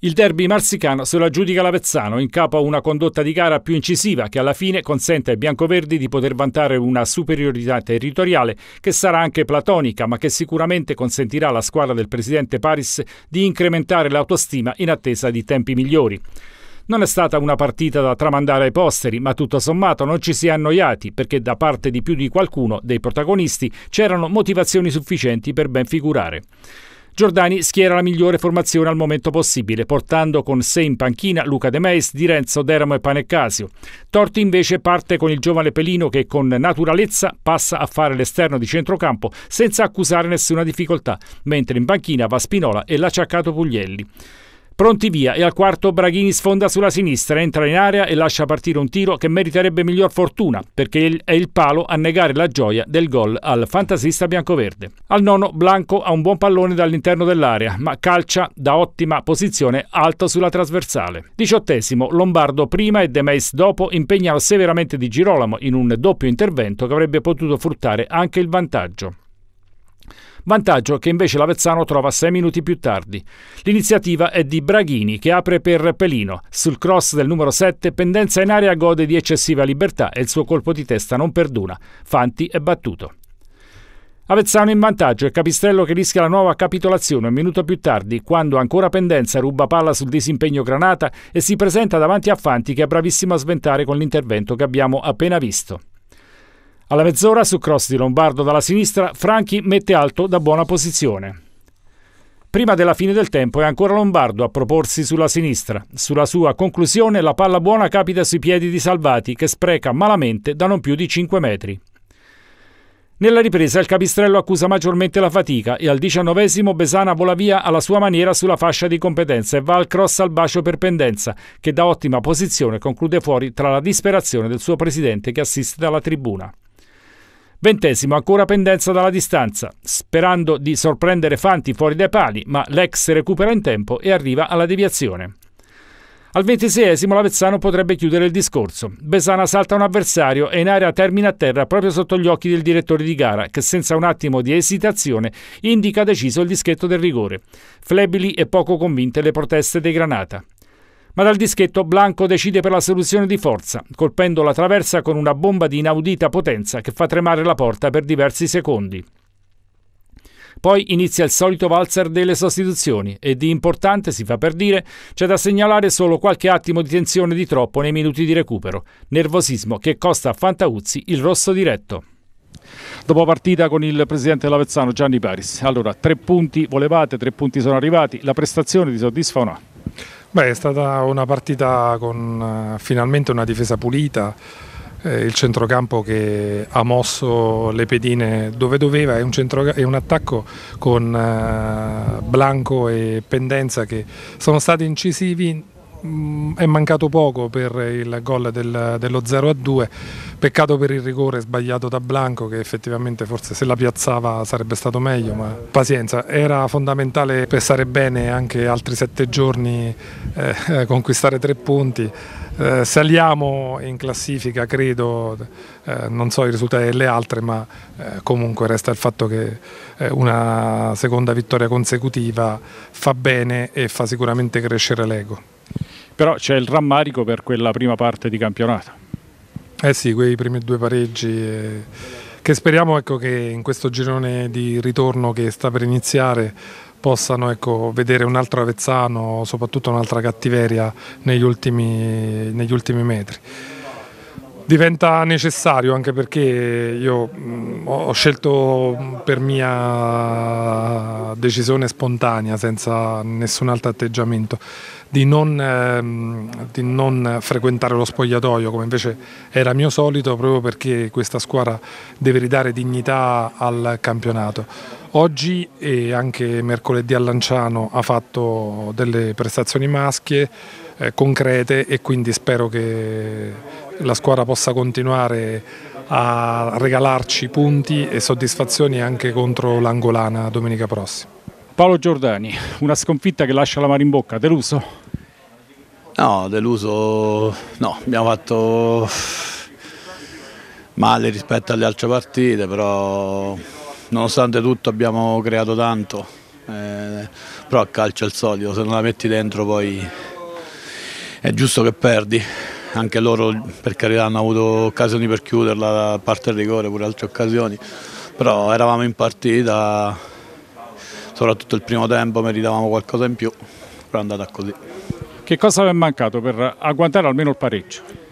Il derby marsicano se lo aggiudica l'Avezzano in capo a una condotta di gara più incisiva che alla fine consente ai biancoverdi di poter vantare una superiorità territoriale che sarà anche platonica ma che sicuramente consentirà alla squadra del presidente Paris di incrementare l'autostima in attesa di tempi migliori. Non è stata una partita da tramandare ai posteri, ma tutto sommato non ci si è annoiati perché da parte di più di qualcuno dei protagonisti c'erano motivazioni sufficienti per ben figurare. Giordani schiera la migliore formazione al momento possibile, portando con sé in panchina Luca De Meis, Di Renzo, Deramo e Panecasio. Torti invece parte con il giovane Pelino che con naturalezza passa a fare l'esterno di centrocampo senza accusare nessuna difficoltà, mentre in panchina va Spinola e l'acciaccato Puglielli. Pronti via e al quarto Braghini sfonda sulla sinistra, entra in area e lascia partire un tiro che meriterebbe miglior fortuna perché è il palo a negare la gioia del gol al fantasista biancoverde. Al nono Blanco ha un buon pallone dall'interno dell'area ma calcia da ottima posizione alto sulla trasversale. Diciottesimo Lombardo prima e De Meis dopo impegnano severamente Di Girolamo in un doppio intervento che avrebbe potuto fruttare anche il vantaggio vantaggio che invece l'Avezzano trova 6 minuti più tardi. L'iniziativa è di Braghini che apre per Pelino. Sul cross del numero 7 pendenza in area gode di eccessiva libertà e il suo colpo di testa non perdona. Fanti è battuto. Avezzano in vantaggio e Capistrello che rischia la nuova capitolazione un minuto più tardi, quando ancora pendenza ruba palla sul disimpegno Granata e si presenta davanti a Fanti che è bravissimo a sventare con l'intervento che abbiamo appena visto. Alla mezz'ora su cross di Lombardo dalla sinistra, Franchi mette alto da buona posizione. Prima della fine del tempo è ancora Lombardo a proporsi sulla sinistra. Sulla sua conclusione la palla buona capita sui piedi di Salvati che spreca malamente da non più di 5 metri. Nella ripresa il capistrello accusa maggiormente la fatica e al diciannovesimo Besana vola via alla sua maniera sulla fascia di competenza e va al cross al bacio per pendenza che da ottima posizione conclude fuori tra la disperazione del suo presidente che assiste dalla tribuna. Ventesimo, ancora pendenza dalla distanza, sperando di sorprendere Fanti fuori dai pali, ma l'ex recupera in tempo e arriva alla deviazione. Al ventiseiesimo l'Avezzano potrebbe chiudere il discorso. Besana salta un avversario e in area termina a terra proprio sotto gli occhi del direttore di gara, che senza un attimo di esitazione indica deciso il dischetto del rigore. Flebili e poco convinte le proteste dei Granata. Ma dal dischetto Blanco decide per la soluzione di forza, colpendo la traversa con una bomba di inaudita potenza che fa tremare la porta per diversi secondi. Poi inizia il solito valzer delle sostituzioni e di importante, si fa per dire, c'è da segnalare solo qualche attimo di tensione di troppo nei minuti di recupero, nervosismo che costa a Fantauzzi il rosso diretto. Dopo partita con il presidente dell'Avezzano Gianni Paris. Allora, tre punti volevate, tre punti sono arrivati, la prestazione ti soddisfa o no? Beh, è stata una partita con eh, finalmente una difesa pulita, eh, il centrocampo che ha mosso le pedine dove doveva, è un, è un attacco con uh, Blanco e Pendenza che sono stati incisivi è mancato poco per il gol del, dello 0-2, peccato per il rigore sbagliato da Blanco che effettivamente forse se la piazzava sarebbe stato meglio, ma pazienza, era fondamentale per stare bene anche altri sette giorni, eh, eh conquistare tre punti. Eh, saliamo in classifica, credo, eh, non so i risultati delle altre, ma eh, comunque resta il fatto che eh, una seconda vittoria consecutiva fa bene e fa sicuramente crescere l'ego però c'è il rammarico per quella prima parte di campionato. Eh sì, quei primi due pareggi eh, che speriamo ecco, che in questo girone di ritorno che sta per iniziare possano ecco, vedere un altro Avezzano, soprattutto un'altra cattiveria negli ultimi, negli ultimi metri diventa necessario anche perché io mm, ho scelto per mia decisione spontanea, senza nessun altro atteggiamento, di non, ehm, di non, frequentare lo spogliatoio come invece era mio solito proprio perché questa squadra deve ridare dignità al campionato. Oggi e anche mercoledì a Lanciano ha fatto delle prestazioni maschie, eh, concrete e quindi spero che la squadra possa continuare a regalarci punti e soddisfazioni anche contro l'Angolana domenica prossima. Paolo Giordani, una sconfitta che lascia la mano in bocca, deluso? No, deluso no, abbiamo fatto male rispetto alle altre partite, però nonostante tutto abbiamo creato tanto, eh, però a calcio è il solito, se non la metti dentro poi è giusto che perdi anche loro per carità hanno avuto occasioni per chiuderla, a parte il rigore, pure altre occasioni, però eravamo in partita, soprattutto il primo tempo meritavamo qualcosa in più, però è andata così. Che cosa vi è mancato per agguantare almeno il pareggio?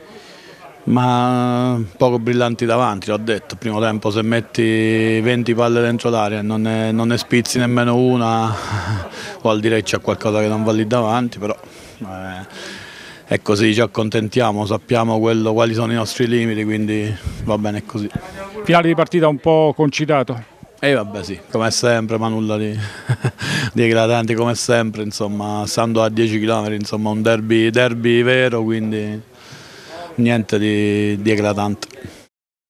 Ma poco brillanti davanti, l'ho detto, primo tempo se metti 20 palle dentro l'aria e non, ne spizzi nemmeno una vuol dire che c'è qualcosa che non va lì davanti, però eh, è così, ci accontentiamo, sappiamo quello, quali sono i nostri limiti, quindi va bene così. Finale di partita un po' concitato? E eh, vabbè sì, come sempre, ma nulla di, di eclatante come sempre, insomma, stando a 10 km, insomma, un derby, derby vero, quindi niente di, di eclatante.